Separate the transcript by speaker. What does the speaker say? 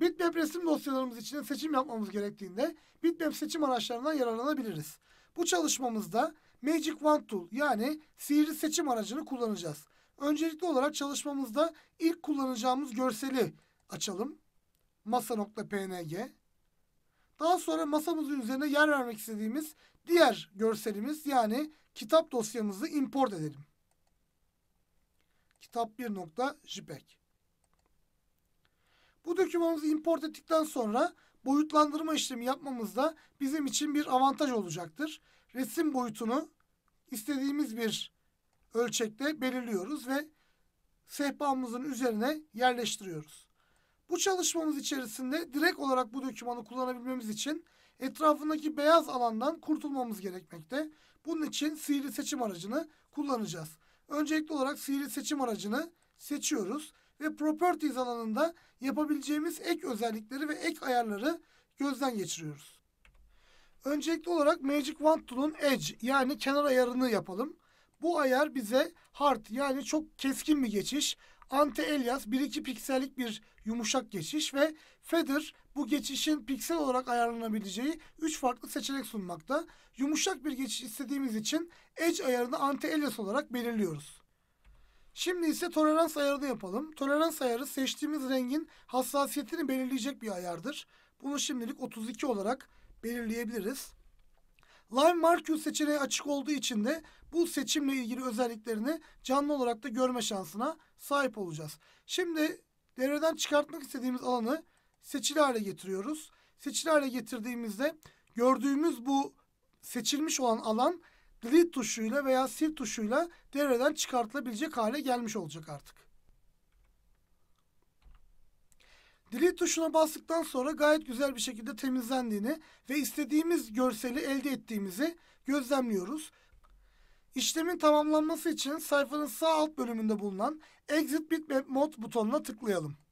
Speaker 1: Bitmap resim dosyalarımız için seçim yapmamız gerektiğinde Bitmap seçim araçlarından yararlanabiliriz. Bu çalışmamızda Magic Wand Tool yani sihirli seçim aracını kullanacağız. Öncelikli olarak çalışmamızda ilk kullanacağımız görseli açalım. Masa.png Daha sonra masamızın üzerine yer vermek istediğimiz diğer görselimiz yani kitap dosyamızı import edelim. Kitap 1.jpg dokümanımızı import ettikten sonra boyutlandırma işlemi yapmamızda bizim için bir avantaj olacaktır. Resim boyutunu istediğimiz bir ölçekte belirliyoruz ve sehpamızın üzerine yerleştiriyoruz. Bu çalışmamız içerisinde direkt olarak bu dokümanı kullanabilmemiz için etrafındaki beyaz alandan kurtulmamız gerekmekte. Bunun için sihirli seçim aracını kullanacağız. Öncelikli olarak sihirli seçim aracını seçiyoruz ve Properties alanında yapabileceğimiz ek özellikleri ve ek ayarları gözden geçiriyoruz. Öncelikli olarak Magic Wand Tool'un Edge yani kenar ayarını yapalım. Bu ayar bize hard yani çok keskin bir geçiş, anti alias 1-2 piksellik bir yumuşak geçiş ve feather bu geçişin piksel olarak ayarlanabileceği 3 farklı seçenek sunmakta. Yumuşak bir geçiş istediğimiz için edge ayarını anti alias olarak belirliyoruz. Şimdi ise tolerans ayarını yapalım. Tolerans ayarı seçtiğimiz rengin hassasiyetini belirleyecek bir ayardır. Bunu şimdilik 32 olarak belirleyebiliriz. Line Markio seçeneği açık olduğu için de bu seçimle ilgili özelliklerini canlı olarak da görme şansına sahip olacağız. Şimdi devreden çıkartmak istediğimiz alanı seçili hale getiriyoruz. Seçili hale getirdiğimizde gördüğümüz bu seçilmiş olan alan Delete tuşuyla veya sil tuşuyla devreden çıkartılabilecek hale gelmiş olacak artık. Delete tuşuna bastıktan sonra gayet güzel bir şekilde temizlendiğini ve istediğimiz görseli elde ettiğimizi gözlemliyoruz. İşlemin tamamlanması için sayfanın sağ alt bölümünde bulunan Exit Bitmap Mode butonuna tıklayalım.